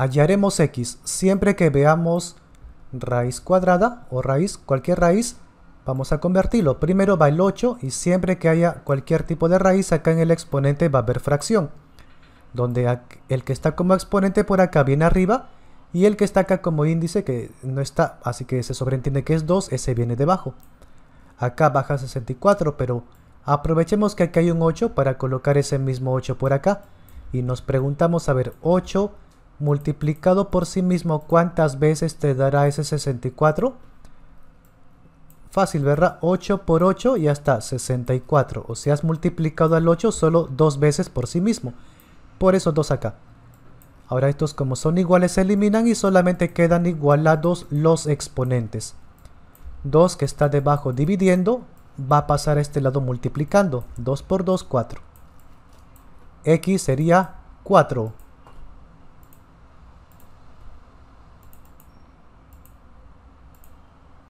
hallaremos x siempre que veamos raíz cuadrada o raíz, cualquier raíz, vamos a convertirlo. Primero va el 8 y siempre que haya cualquier tipo de raíz acá en el exponente va a haber fracción. Donde el que está como exponente por acá viene arriba y el que está acá como índice que no está, así que se sobreentiende que es 2, ese viene debajo. Acá baja 64, pero aprovechemos que aquí hay un 8 para colocar ese mismo 8 por acá. Y nos preguntamos, a ver, 8 multiplicado por sí mismo cuántas veces te dará ese 64. Fácil, ¿verdad? 8 por 8 y hasta 64. O sea, has multiplicado al 8 solo dos veces por sí mismo. Por eso dos acá. Ahora estos como son iguales se eliminan y solamente quedan igualados los exponentes. 2 que está debajo dividiendo va a pasar a este lado multiplicando. 2 por 2, 4. X sería 4.